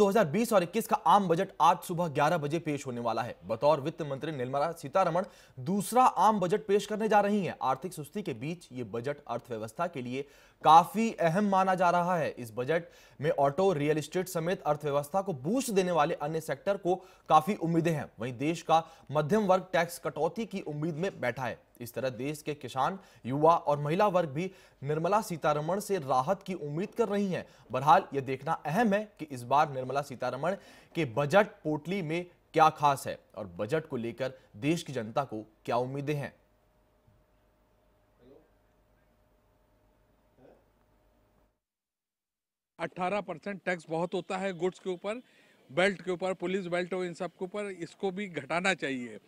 2020 और 21 का आम बजट आज सुबह 11 बजे पेश होने वाला है बतौर वित्त मंत्री निर्मला सीतारमण दूसरा आम बजट पेश करने जा रही हैं। आर्थिक सुस्ती के बीच ये बजट अर्थव्यवस्था के लिए काफी अहम माना जा रहा है इस बजट में ऑटो रियल एस्टेट समेत अर्थव्यवस्था को बूस्ट देने वाले अन्य सेक्टर को काफी उम्मीदें हैं वहीं देश का मध्यम वर्ग टैक्स कटौती की उम्मीद में बैठा है इस तरह देश के किसान युवा और महिला वर्ग भी निर्मला सीतारमण से राहत की उम्मीद कर रही हैं बहरहाल यह देखना अहम है कि इस बार निर्मला सीतारमण के बजट पोटली में क्या खास है और बजट को लेकर देश की जनता को क्या उम्मीदें हैं अट्ठारह परसेंट टैक्स बहुत होता है गुड्स के ऊपर बेल्ट के ऊपर पुलिस बेल्ट और इन सब के ऊपर इसको भी घटाना चाहिए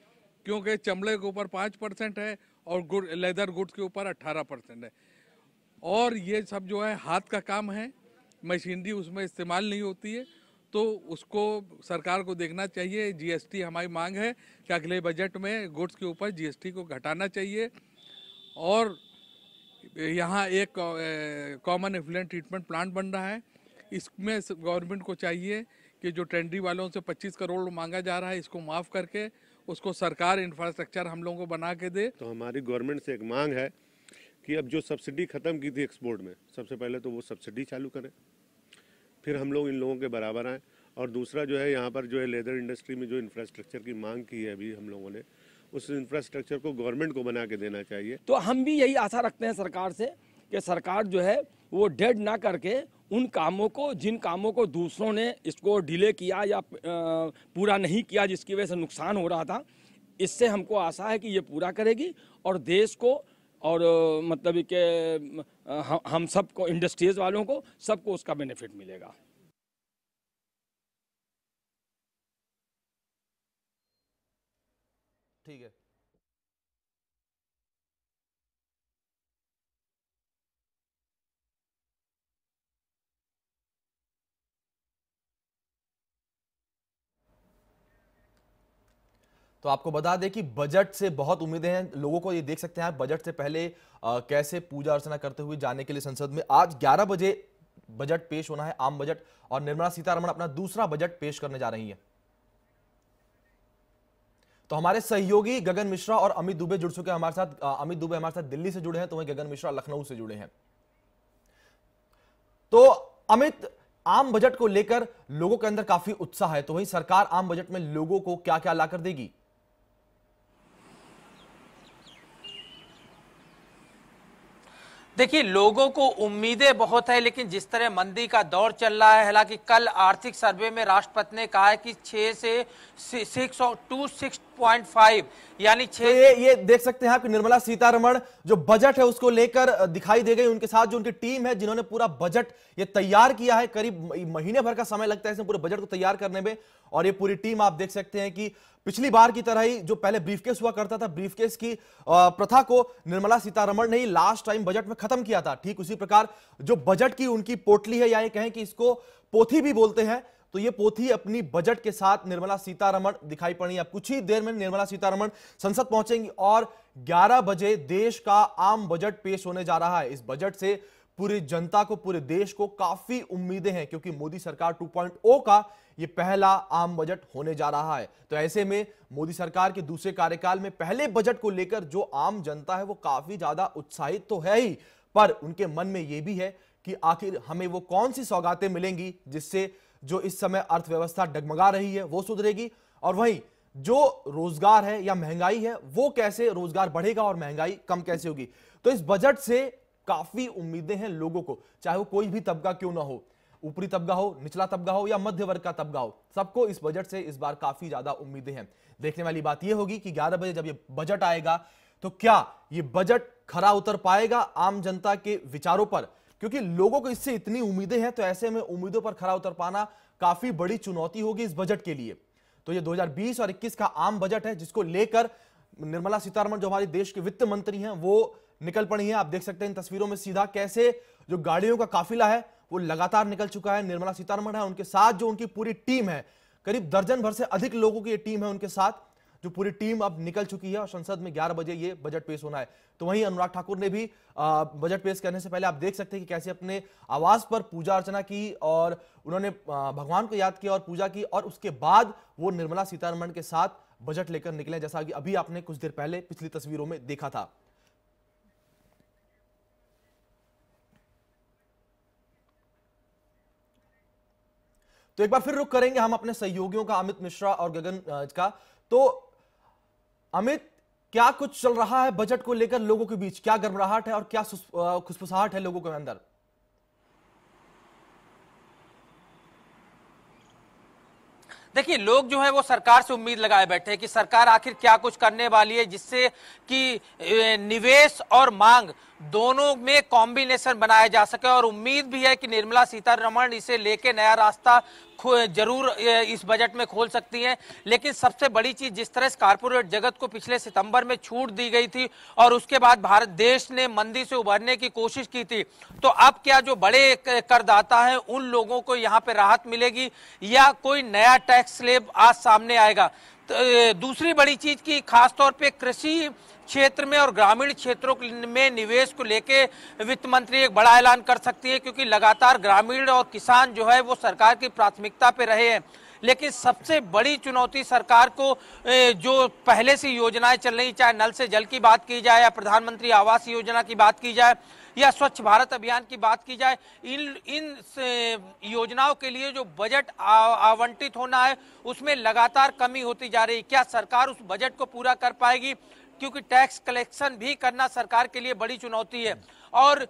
क्योंकि चमड़े के ऊपर पाँच परसेंट है और गुड लेदर गुड्स के ऊपर अट्ठारह परसेंट है और ये सब जो है हाथ का काम है मशीनरी उसमें इस्तेमाल नहीं होती है तो उसको सरकार को देखना चाहिए जीएसटी हमारी मांग है कि अगले बजट में गुड्स के ऊपर जीएसटी को घटाना चाहिए और यहाँ एक कॉमन एफ्लुएंट ट्रीटमेंट प्लांट बन रहा है इसमें गवर्नमेंट को चाहिए कि जो टेंडरी वालों से 25 करोड़ मांगा जा रहा है इसको माफ़ करके उसको सरकार इंफ्रास्ट्रक्चर हम लोगों को बना के दे तो हमारी गवर्नमेंट से एक मांग है कि अब जो सब्सिडी ख़त्म की थी एक्सपोर्ट में सबसे पहले तो वो सब्सिडी चालू करें फिर हम लोग इन लोगों के बराबर आएँ और दूसरा जो है यहाँ पर जो है लेदर इंडस्ट्री में जो इंफ्रास्ट्रक्चर की मांग की है अभी हम लोगों ने उस इंफ्रास्ट्रक्चर को गवर्नमेंट को बना के देना चाहिए तो हम भी यही आशा रखते हैं सरकार से कि सरकार जो है वो डेड ना करके उन कामों को जिन कामों को दूसरों ने इसको डिले किया या पूरा नहीं किया जिसकी वजह से नुकसान हो रहा था इससे हमको आशा है कि ये पूरा करेगी और देश को और मतलब के हम सबको इंडस्ट्रीज वालों को सबको उसका बेनिफिट मिलेगा ठीक है तो आपको बता दें कि बजट से बहुत उम्मीदें हैं लोगों को ये देख सकते हैं बजट से पहले आ, कैसे पूजा अर्चना करते हुए जाने के लिए संसद में आज 11 बजे बजट पेश होना है आम बजट और निर्मला सीतारमण अपना दूसरा बजट पेश करने जा रही है तो हमारे सहयोगी गगन मिश्रा और अमित दुबे जुड़ चुके हैं हमारे साथ अमित दुबे हमारे साथ दिल्ली से जुड़े हैं तो वही गगन मिश्रा लखनऊ से जुड़े हैं तो अमित आम बजट को लेकर लोगों के अंदर काफी उत्साह है तो वही सरकार आम बजट में लोगों को क्या क्या लाकर देगी देखिए लोगों को उम्मीदें बहुत है लेकिन जिस तरह मंदी का दौर चल रहा है हालांकि कल आर्थिक सर्वे में राष्ट्रपति ने कहा है कि छह से सिक्स और टू सिक्स पॉइंट फाइव यानी छह तो ये ये देख सकते हैं आप निर्मला सीतारमण जो बजट है उसको लेकर दिखाई दे गई उनके साथ जो उनकी टीम है जिन्होंने पूरा बजट ये तैयार किया है करीब महीने भर का समय लगता है इसमें पूरे बजट को तैयार करने में और ये पूरी टीम आप देख सकते हैं कि पिछली बार की तरह ही जो पहले ब्रीफकेस हुआ करता था ब्रीफकेस की प्रथा को निर्मला सीतारमण ने ही लास्ट टाइम बजट में खत्म किया था ठीक उसी प्रकार जो बजट की उनकी पोटली है या ये कहें कि इसको पोथी भी बोलते हैं तो ये पोथी अपनी बजट के साथ निर्मला सीतारमण दिखाई पड़ी अब कुछ ही देर में निर्मला सीतारमण संसद पहुंचेंगी और 11 बजे देश का आम बजट पेश होने जा रहा है इस बजट से पूरी जनता को पूरे देश को काफी उम्मीदें हैं क्योंकि मोदी सरकार 2.0 का ये पहला आम बजट होने जा रहा है तो ऐसे में मोदी सरकार के दूसरे कार्यकाल में पहले बजट को लेकर जो आम जनता है वो काफी ज्यादा उत्साहित तो है ही पर उनके मन में ये भी है कि आखिर हमें वो कौन सी सौगातें मिलेंगी जिससे जो इस समय अर्थव्यवस्था डगमगा रही है वो सुधरेगी और वहीं जो रोजगार है या महंगाई है वो कैसे रोजगार बढ़ेगा और महंगाई कम कैसे होगी तो इस बजट से काफी उम्मीदें हैं लोगों को चाहे वो कोई भी तबका क्यों ना हो ऊपरी तबका हो निचला तबका हो या मध्य वर्ग का तबका हो सबको इस बजट से इस बार काफी ज्यादा उम्मीदें हैं देखने वाली बात यह होगी कि 11 बजे जब ये बजट आएगा तो क्या ये बजट खरा उतर पाएगा आम जनता के विचारों पर क्योंकि लोगों को इससे इतनी उम्मीदें हैं तो ऐसे में उम्मीदों पर खरा उतर पाना काफी बड़ी चुनौती होगी इस बजट के लिए तो ये 2020 और 21 का आम बजट है जिसको लेकर निर्मला सीतारमण जो हमारे देश के वित्त मंत्री हैं वो निकल पड़ी हैं आप देख सकते हैं इन तस्वीरों में सीधा कैसे जो गाड़ियों का काफिला है वो लगातार निकल चुका है निर्मला सीतारमण है उनके साथ जो उनकी पूरी टीम है करीब दर्जन भर से अधिक लोगों की ये टीम है उनके साथ जो पूरी टीम अब निकल चुकी है और संसद में 11 बजे ये बजट पेश होना है तो वहीं अनुराग ठाकुर ने भी बजट पेश करने से पहले आप देख सकते हैं कि कैसे अपने आवास पर पूजा अर्चना की और उन्होंने भगवान को याद किया और पूजा की और उसके बाद वो निर्मला सीतारमण के साथ बजट लेकर निकले जैसा कि अभी आपने कुछ देर पहले पिछली तस्वीरों में देखा था तो एक बार फिर रुक करेंगे हम अपने सहयोगियों का अमित मिश्रा और गगन का तो अमित क्या कुछ चल रहा है बजट को लेकर लोगों के बीच क्या गर्मराहट है और क्या खुशफुसाहट है लोगों के अंदर देखिए लोग जो है वो सरकार से उम्मीद लगाए बैठे हैं कि सरकार आखिर क्या कुछ करने वाली है जिससे कि निवेश और मांग दोनों में कॉम्बिनेशन बनाया जा सके और उम्मीद भी है कि निर्मला सीतारमण इसे लेके नया रास्ता जरूर इस बजट में खोल सकती हैं लेकिन सबसे बड़ी चीज जिस तरह से कारपोरेट जगत को पिछले सितंबर में छूट दी गई थी और उसके बाद भारत देश ने मंदी से उभरने की कोशिश की थी तो अब क्या जो बड़े करदाता हैं उन लोगों को यहाँ पे राहत मिलेगी या कोई नया टैक्स स्लेब आज सामने आएगा तो, दूसरी बड़ी चीज की खासतौर पे कृषि क्षेत्र में और ग्रामीण क्षेत्रों में निवेश को लेके वित्त मंत्री एक बड़ा ऐलान कर सकती है क्योंकि लगातार ग्रामीण और किसान जो है वो सरकार की प्राथमिकता पे रहे हैं लेकिन सबसे बड़ी चुनौती सरकार को जो पहले से योजनाएं चल रही चाहे नल से जल की बात की जाए या प्रधानमंत्री आवास योजना की बात की जाए या स्वच्छ भारत अभियान की बात की जाए इन इन योजनाओं के लिए जो बजट आवंटित होना है उसमें लगातार कमी होती जा रही है क्या सरकार उस बजट को पूरा कर पाएगी क्योंकि टैक्स कलेक्शन भी करना सरकार के लिए बड़ी चुनौती है और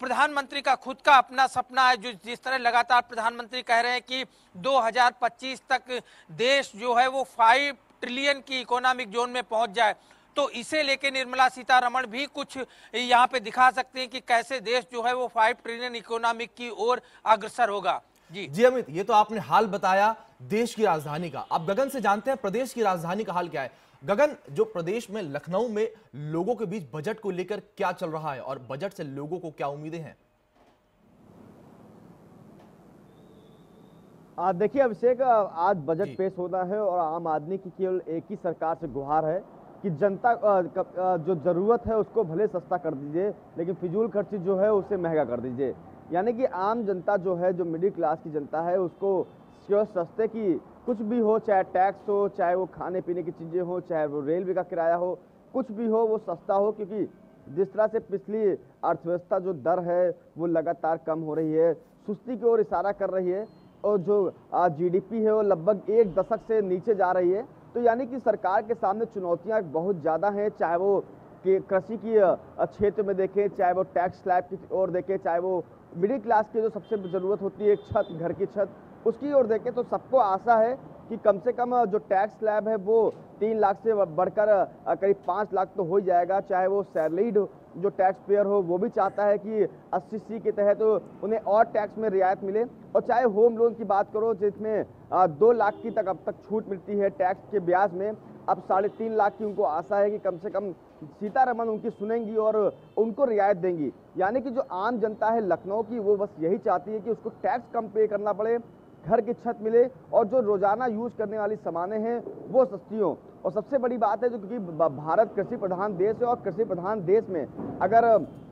प्रधानमंत्री का खुद का अपना सपना है जो जिस तरह लगातार प्रधानमंत्री कह रहे हैं कि 2025 तक देश जो है वो फाइव ट्रिलियन की इकोनॉमिक जोन में पहुंच जाए तो इसे लेके निर्मला सीतारमण भी कुछ यहाँ पे दिखा सकते हैं कि कैसे देश जो है वो फाइव ट्रिलियन इकोनॉमिक की ओर अग्रसर होगा जी जी अमित ये तो आपने हाल बताया देश की राजधानी का आप गगन से जानते हैं प्रदेश की राजधानी का हाल क्या है गगन जो प्रदेश में लखनऊ में लोगों के बीच बजट को लेकर क्या चल रहा है और बजट से लोगों को क्या उम्मीदें हैं देखिए अभिषेक आज बजट पेश होना है और आम आदमी की केवल एक ही सरकार से गुहार है कि जनता जो ज़रूरत है उसको भले सस्ता कर दीजिए लेकिन फिजूल खर्ची जो है उसे महंगा कर दीजिए यानी कि आम जनता जो है जो मिडिल क्लास की जनता है उसको सस्ते की कुछ भी हो चाहे टैक्स हो चाहे वो खाने पीने की चीज़ें हो चाहे वो रेलवे का किराया हो कुछ भी हो वो सस्ता हो क्योंकि जिस तरह से पिछली अर्थव्यवस्था जो दर है वो लगातार कम हो रही है सुस्ती की ओर इशारा कर रही है और जो जीडीपी है वो लगभग एक दशक से नीचे जा रही है तो यानी कि सरकार के सामने चुनौतियाँ बहुत ज़्यादा हैं चाहे वो कि कृषि की क्षेत्र में देखें चाहे वो टैक्स स्लैब की ओर देखें चाहे वो मिडिल क्लास की जो सबसे ज़रूरत होती है छत घर की छत उसकी ओर देखें तो सबको आशा है कि कम से कम जो टैक्स स्लैब है वो तीन लाख से बढ़कर करीब पाँच लाख तो हो ही जाएगा चाहे वो सैलरीड जो टैक्स पेयर हो वो भी चाहता है कि अस्सी सी के तहत तो उन्हें और टैक्स में रियायत मिले और चाहे होम लोन की बात करो जिसमें दो लाख की तक अब तक छूट मिलती है टैक्स के ब्याज में अब साढ़े तीन लाख की उनको आशा है कि कम से कम सीतारमन उनकी सुनेंगी और उनको रियायत देंगी यानी कि जो आम जनता है लखनऊ की वो बस यही चाहती है कि उसको टैक्स कम पे करना पड़े घर की छत मिले और जो रोज़ाना यूज़ करने वाली सामानें हैं वो सस्ती हों और सबसे बड़ी बात है जो क्योंकि भारत कृषि प्रधान देश है और कृषि प्रधान देश में अगर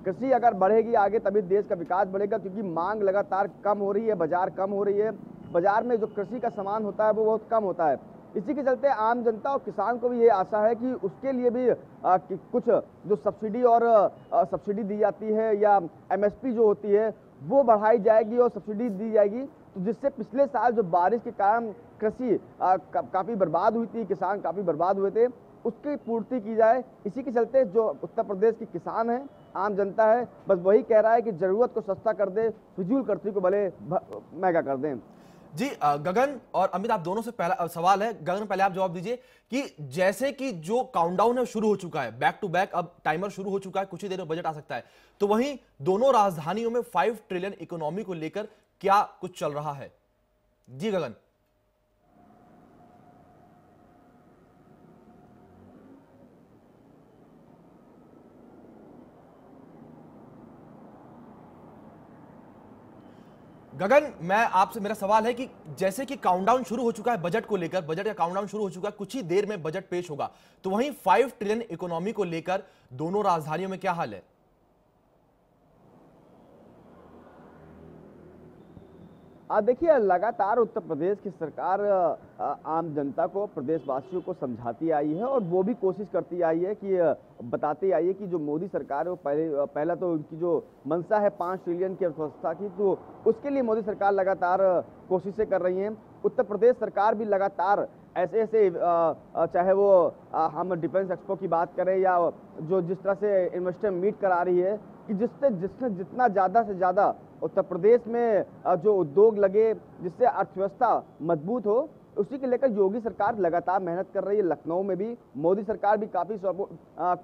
कृषि अगर बढ़ेगी आगे तभी देश का विकास बढ़ेगा क्योंकि मांग लगातार कम हो रही है बाज़ार कम हो रही है बाज़ार में जो कृषि का सामान होता है वो बहुत कम होता है इसी के चलते आम जनता और किसान को भी ये आशा है कि उसके लिए भी आ, कि कुछ जो सब्सिडी और सब्सिडी दी जाती है या एमएसपी जो होती है वो बढ़ाई जाएगी और सब्सिडी दी जाएगी जिससे पिछले साल जो बारिश के कारण कृषि का, काफ़ी बर्बाद हुई थी किसान काफ़ी बर्बाद हुए थे उसकी पूर्ति की जाए इसी के चलते जो उत्तर प्रदेश के किसान हैं आम जनता है बस वही कह रहा है कि ज़रूरत को सस्ता कर दे फिजूल कर्फ्यू को भले महंगा कर दें जी गगन और अमित आप दोनों से पहला सवाल है गगन पहले आप जवाब दीजिए कि जैसे कि जो काउंटडाउन है शुरू हो चुका है बैक टू बैक अब टाइमर शुरू हो चुका है कुछ ही देर में बजट आ सकता है तो वहीं दोनों राजधानियों में फाइव ट्रिलियन इकोनॉमी को लेकर क्या कुछ चल रहा है जी गगन गगन मैं आपसे मेरा सवाल है कि जैसे कि काउंटडाउन शुरू हो चुका है बजट को लेकर बजट का काउंटडाउन शुरू हो चुका है कुछ ही देर में बजट पेश होगा तो वहीं फाइव ट्रिलियन इकोनॉमी को लेकर दोनों राजधानियों में क्या हाल है देखिए लगातार उत्तर प्रदेश की सरकार आम जनता को प्रदेशवासियों को समझाती आई है और वो भी कोशिश करती आई है कि बताती आई है कि जो मोदी सरकार है वो पहले पहला तो उनकी जो मंशा है पाँच ट्रिलियन की अर्थव्यवस्था की तो उसके लिए मोदी सरकार लगातार कोशिशें कर रही हैं उत्तर प्रदेश सरकार भी लगातार ऐसे ऐसे चाहे वो हम डिफेंस एक्सपो की बात करें या जो जिस तरह से इन्वेस्टर मीट करा रही है कि जिससे जिसने जितना ज़्यादा से ज़्यादा उत्तर प्रदेश में जो उद्योग लगे जिससे अर्थव्यवस्था मजबूत हो उसी के लेकर योगी सरकार लगातार मेहनत कर रही है लखनऊ में भी मोदी सरकार भी काफ़ी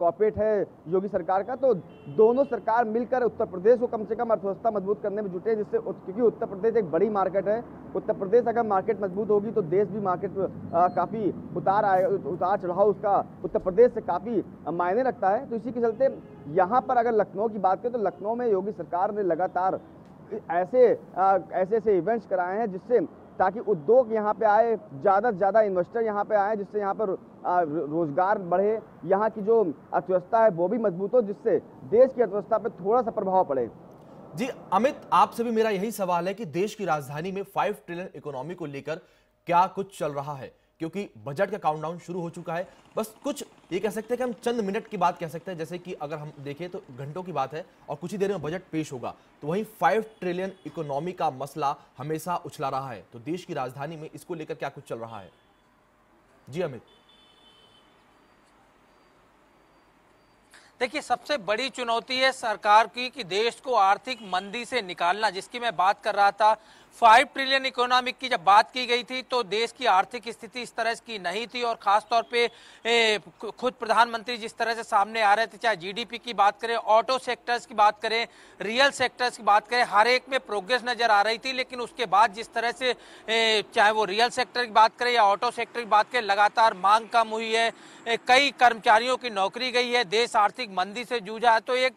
कॉपरेट है योगी सरकार का तो दोनों सरकार मिलकर उत्तर प्रदेश को कम से कम अर्थव्यवस्था मजबूत करने में जुटे हैं जिससे क्योंकि उत्तर प्रदेश एक बड़ी मार्केट है उत्तर प्रदेश अगर मार्केट मजबूत होगी तो देश भी मार्केट काफ़ी उतार आए उतार चढ़ाव उसका उत्तर प्रदेश से काफ़ी मायने रखता है तो इसी के चलते यहाँ पर अगर लखनऊ की बात करें तो लखनऊ में योगी सरकार ने लगातार ऐसे ऐसे ऐसे इवेंट्स कराए हैं जिससे ताकि उद्योग यहाँ पे आए ज़्यादा से ज़्यादा इन्वेस्टर यहाँ पे आए जिससे यहाँ पर रोज़गार बढ़े यहाँ की जो अर्थव्यवस्था है वो भी मजबूत हो जिससे देश की अर्थव्यवस्था पर थोड़ा सा प्रभाव पड़े जी अमित आपसे भी मेरा यही सवाल है कि देश की राजधानी में फाइव ट्रिलियन इकोनॉमी को लेकर क्या कुछ चल रहा है क्योंकि बजट का काउंटडाउन शुरू हो चुका है बस कुछ ये कह सकते हैं कि हम चंद मिनट की बात कह सकते हैं जैसे कि अगर हम देखें तो घंटों की बात है और कुछ ही देर में बजट पेश होगा तो वहीं फाइव ट्रिलियन इकोनॉमी का मसला हमेशा उछला रहा है तो देश की राजधानी में इसको लेकर क्या कुछ चल रहा है जी अमित देखिए सबसे बड़ी चुनौती है सरकार की कि देश को आर्थिक मंदी से निकालना जिसकी मैं बात कर रहा था फाइव ट्रिलियन इकोनॉमिक की जब बात की गई थी तो देश की आर्थिक स्थिति इस तरह की नहीं थी और खासतौर पे खुद प्रधानमंत्री जिस तरह से सामने आ रहे थे चाहे जीडीपी की बात करें ऑटो सेक्टर्स की बात करें रियल सेक्टर्स की बात करें हर एक में प्रोग्रेस नजर आ रही थी लेकिन उसके बाद जिस तरह से चाहे वो रियल सेक्टर की बात करें या ऑटो सेक्टर की बात करें लगातार मांग कम हुई है कई कर्मचारियों की नौकरी गई है देश आर्थिक मंदी से जूझा है तो एक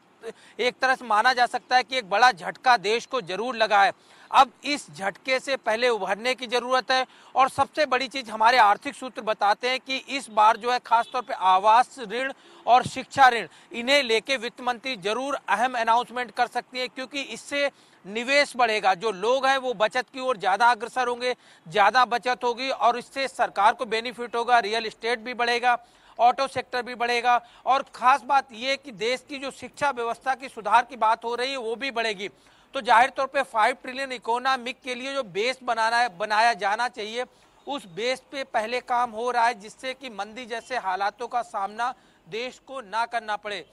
एक तरह से माना जा सकता है कि एक बड़ा झटका देश को जरूर लगा है अब इस झटके से पहले उभरने की ज़रूरत है और सबसे बड़ी चीज़ हमारे आर्थिक सूत्र बताते हैं कि इस बार जो है खासतौर पर आवास ऋण और शिक्षा ऋण इन्हें लेके वित्त मंत्री जरूर अहम अनाउंसमेंट कर सकती है क्योंकि इससे निवेश बढ़ेगा जो लोग हैं वो बचत की ओर ज़्यादा अग्रसर होंगे ज़्यादा बचत होगी और इससे सरकार को बेनिफिट होगा रियल इस्टेट भी बढ़ेगा ऑटो सेक्टर भी बढ़ेगा और खास बात ये कि देश की जो शिक्षा व्यवस्था की सुधार की बात हो रही है वो भी बढ़ेगी तो जाहिर तौर पे 5 ट्रिलियन इकोनॉमिक के लिए जो बेस बनाना बनाया जाना चाहिए उस बेस पे पहले काम हो रहा है जिससे कि मंदी जैसे हालातों का सामना देश को ना करना पड़े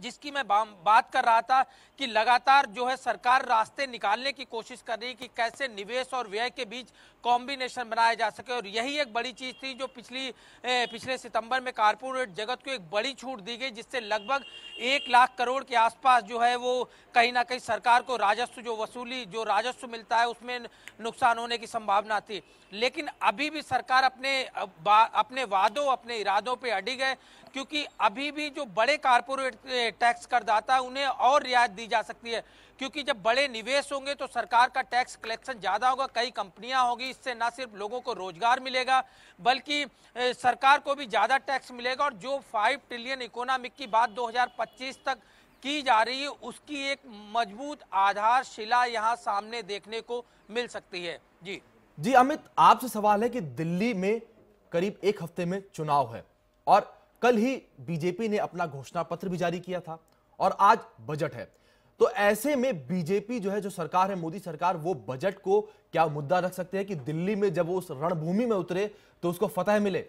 जिसकी मैं बात कर रहा था कि लगातार जो है सरकार रास्ते निकालने की कोशिश कर रही है कि कैसे निवेश और व्यय के बीच कॉम्बिनेशन बनाया जा सके और यही एक बड़ी चीज थी जो पिछली ए, पिछले सितंबर में कारपोरेट जगत को एक बड़ी छूट दी गई जिससे लगभग एक लाख करोड़ के आसपास जो है वो कहीं ना कहीं सरकार को राजस्व जो वसूली जो राजस्व मिलता है उसमें नुकसान होने की संभावना थी लेकिन अभी भी सरकार अपने अपने वादों अपने इरादों पर अडिग गए क्योंकि अभी भी जो बड़े कारपोरेट टैक्स करदाता है उन्हें और रियायत दी जा सकती है क्योंकि जब बड़े निवेश होंगे तो सरकार का टैक्स कलेक्शन ज़्यादा होगा कई कंपनियां होगी इससे ना सिर्फ लोगों को रोजगार मिलेगा बल्कि सरकार को भी ज़्यादा टैक्स मिलेगा और जो फाइव ट्रिलियन इकोनॉमिक की बात दो तक की जा रही है उसकी एक मजबूत आधारशिला यहाँ सामने देखने को मिल सकती है जी जी अमित आपसे सवाल है कि दिल्ली में करीब एक हफ्ते में चुनाव है और कल ही बीजेपी ने अपना घोषणा पत्र भी जारी किया था और आज बजट है तो ऐसे में बीजेपी जो है जो सरकार है मोदी सरकार वो बजट को क्या मुद्दा रख सकते हैं कि दिल्ली में जब वो उस रणभूमि में उतरे तो उसको फतह मिले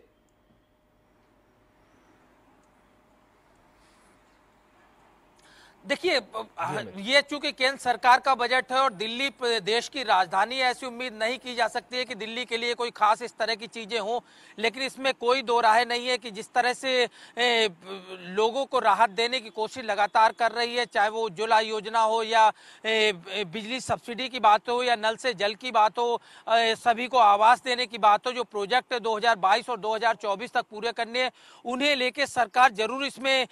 देखिए हाँ, ये चूंकि केंद्र सरकार का बजट है और दिल्ली देश की राजधानी है ऐसी उम्मीद नहीं की जा सकती है कि दिल्ली के लिए कोई खास इस तरह की चीजें हों लेकिन इसमें कोई दो राय नहीं है कि जिस तरह से लोगों को राहत देने की कोशिश लगातार कर रही है चाहे वो उज्ज्वला योजना हो या बिजली सब्सिडी की बात हो या नल से जल की बात हो सभी को आवास देने की बात हो जो प्रोजेक्ट दो और दो तक पूरे करने उन्हें लेके सरकार जरूर इसमें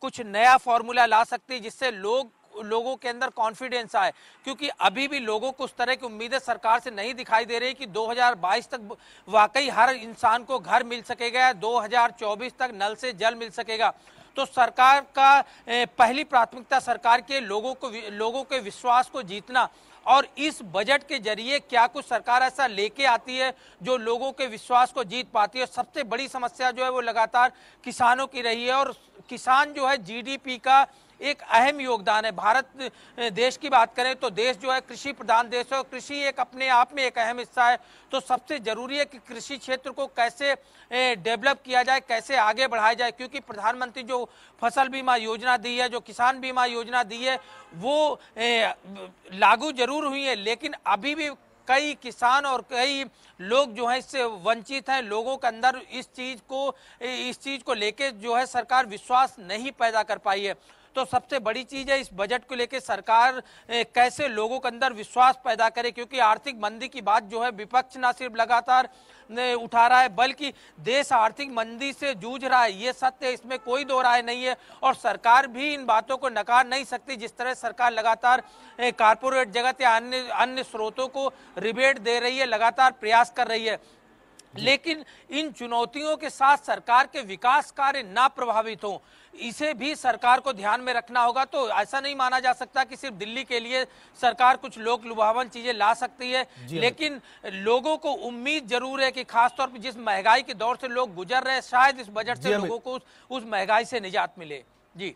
कुछ नया फॉर्मूला ला सकती है जिस जिससे लोग लोगों के अंदर कॉन्फिडेंस आए क्योंकि अभी भी लोगों को उस तरह की उम्मीदें सरकार से नहीं दिखाई दे रही कि 2022 तक वाकई हर इंसान को घर मिल सकेगा या 2024 तक नल से जल मिल सकेगा तो सरकार का पहली प्राथमिकता सरकार के लोगों को लोगों के विश्वास को जीतना और इस बजट के जरिए क्या कुछ सरकार ऐसा लेके आती है जो लोगों के विश्वास को जीत पाती है और सबसे बड़ी समस्या जो है वो लगातार किसानों की रही है और किसान जो है जीडीपी का एक अहम योगदान है भारत देश की बात करें तो देश जो है कृषि प्रधान देश है और कृषि एक अपने आप में एक अहम हिस्सा है तो सबसे जरूरी है कि कृषि क्षेत्र को कैसे डेवलप किया जाए कैसे आगे बढ़ाया जाए क्योंकि प्रधानमंत्री जो फसल बीमा योजना दी है जो किसान बीमा योजना दी है वो लागू जरूर हुई है लेकिन अभी भी कई किसान और कई लोग जो है इससे वंचित हैं लोगों के अंदर इस चीज़ को इस चीज़ को लेके जो है सरकार विश्वास नहीं पैदा कर पाई है तो सबसे बड़ी चीज है इस बजट को लेकर सरकार कैसे लोगों के अंदर विश्वास पैदा करे क्योंकि आर्थिक मंदी की बात जो है विपक्ष ना सिर्फ लगातार उठा रहा है बल्कि देश आर्थिक मंदी से जूझ रहा है ये सत्य इसमें कोई दो राय नहीं है और सरकार भी इन बातों को नकार नहीं सकती जिस तरह सरकार लगातार कारपोरेट जगत या अन्य अन्य स्रोतों को रिबेट दे रही है लगातार प्रयास कर रही है लेकिन इन चुनौतियों के साथ सरकार के विकास कार्य ना प्रभावित हो इसे भी सरकार को ध्यान में रखना होगा तो ऐसा नहीं माना जा सकता कि सिर्फ दिल्ली के लिए सरकार कुछ लोक लुभावन चीजें ला सकती है हाँ। लेकिन लोगों को उम्मीद जरूर है कि खासतौर पर जिस महंगाई के दौर से लोग गुजर रहे शायद इस बजट से लोगों को उस, उस महंगाई से निजात मिले जी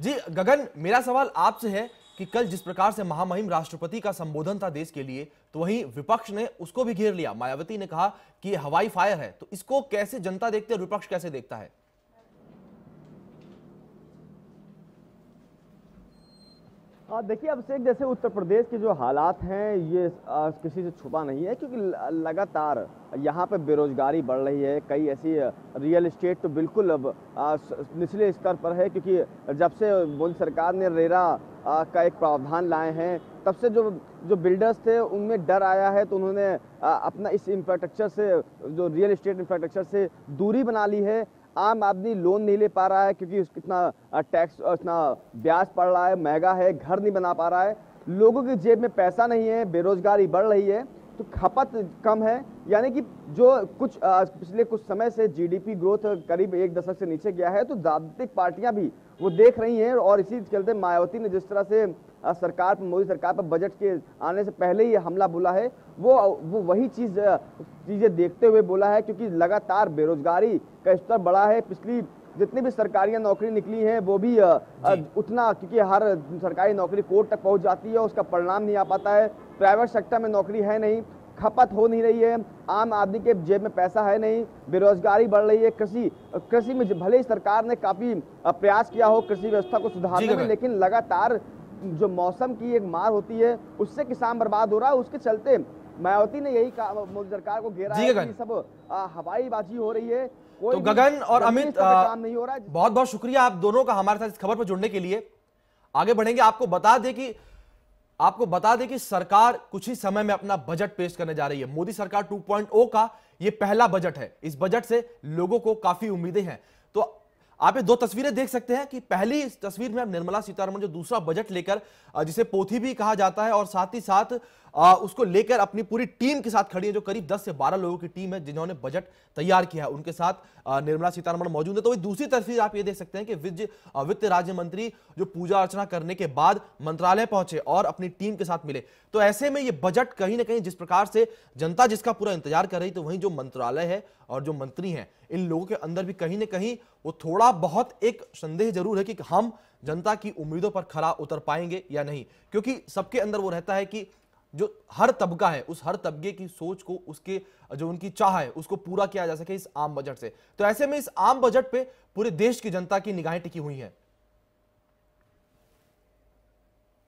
जी गगन मेरा सवाल आपसे है कि कल जिस प्रकार से महामहिम राष्ट्रपति का संबोधन था देश के लिए तो वहीं विपक्ष ने उसको भी घेर लिया मायावती ने कहा कि हवाई फायर है तो इसको कैसे जनता देखते और विपक्ष कैसे देखता है देखिए अभिषेक जैसे उत्तर प्रदेश के जो हालात हैं ये आ, किसी से छुपा नहीं है क्योंकि लगातार यहाँ पे बेरोजगारी बढ़ रही है कई ऐसी रियल इस्टेट तो बिल्कुल अब निचले स्तर पर है क्योंकि जब से मोदी सरकार ने रेरा का एक प्रावधान लाए हैं तब से जो जो बिल्डर्स थे उनमें डर आया है तो उन्होंने अपना इस इंफ्रास्ट्रक्चर से जो रियल इस्टेट इंफ्रास्ट्रक्चर से दूरी बना ली है आम आदमी लोन नहीं ले पा रहा है क्योंकि इतना टैक्स इतना ब्याज पड़ रहा है महंगा है घर नहीं बना पा रहा है लोगों की जेब में पैसा नहीं है बेरोजगारी बढ़ रही है तो खपत कम है यानी कि जो कुछ आ, पिछले कुछ समय से जीडीपी ग्रोथ करीब एक दशक से नीचे गया है तो राजनीतिक पार्टियां भी वो देख रही हैं और इसी चलते मायावती ने जिस तरह से आ, सरकार पर मोदी सरकार पर बजट के आने से पहले ही हमला बोला है वो वो वही चीज़ चीज़ें देखते हुए बोला है क्योंकि लगातार बेरोजगारी का स्तर बढ़ा है पिछली जितनी भी सरकारी नौकरी निकली है वो भी उतना क्योंकि हर सरकारी नौकरी कोर्ट तक पहुंच जाती है उसका परिणाम नहीं आ पाता है प्राइवेट सेक्टर में नौकरी है नहीं खपत हो नहीं रही है आम आदमी के जेब में पैसा है नहीं बेरोजगारी बढ़ रही है कृषि कृषि में भले ही सरकार ने काफ़ी प्रयास किया हो कृषि व्यवस्था को सुधारने में लेकिन लगातार जो मौसम की एक मार होती है उससे किसान बर्बाद हो रहा है उसके चलते मायावती ने यही कहा सरकार को घेरा है सब हवाईबाजी हो रही है तो गगन और अमित काम नहीं हो रहा है बहुत बहुत शुक्रिया आप दोनों का हमारे साथ इस खबर पर जुड़ने के लिए आगे बढ़ेंगे आपको बता दें कि आपको बता दें कि सरकार कुछ ही समय में अपना बजट पेश करने जा रही है मोदी सरकार 2.0 का ये पहला बजट है इस बजट से लोगों को काफी उम्मीदें हैं तो आप ये दो तस्वीरें देख सकते हैं कि पहली तस्वीर में निर्मला सीतारमण जो दूसरा बजट लेकर जिसे पोथी भी कहा जाता है और साथ ही साथ आ, उसको लेकर अपनी पूरी टीम के साथ खड़ी है जो करीब 10 से 12 लोगों की टीम है जिन्होंने बजट तैयार किया है उनके साथ निर्मला सीतारमण मौजूद है तो वही दूसरी तस्वीर आप ये देख सकते हैं कि वित्त राज्य मंत्री जो पूजा अर्चना करने के बाद मंत्रालय पहुंचे और अपनी टीम के साथ मिले तो ऐसे में ये बजट कहीं ना कहीं जिस प्रकार से जनता जिसका पूरा इंतजार कर रही तो वहीं जो मंत्रालय है और जो मंत्री हैं इन लोगों के अंदर भी कहीं ना कहीं वो थोड़ा बहुत एक संदेह जरूर है कि हम जनता की उम्मीदों पर खरा उतर पाएंगे या नहीं क्योंकि सबके अंदर वो रहता है कि जो हर तबका है उस हर तबके की सोच को उसके जो उनकी चाह है उसको पूरा किया जा सके इस आम बजट से तो ऐसे में इस आम बजट पे पूरे देश की जनता की निगाहें टिकी हुई हैं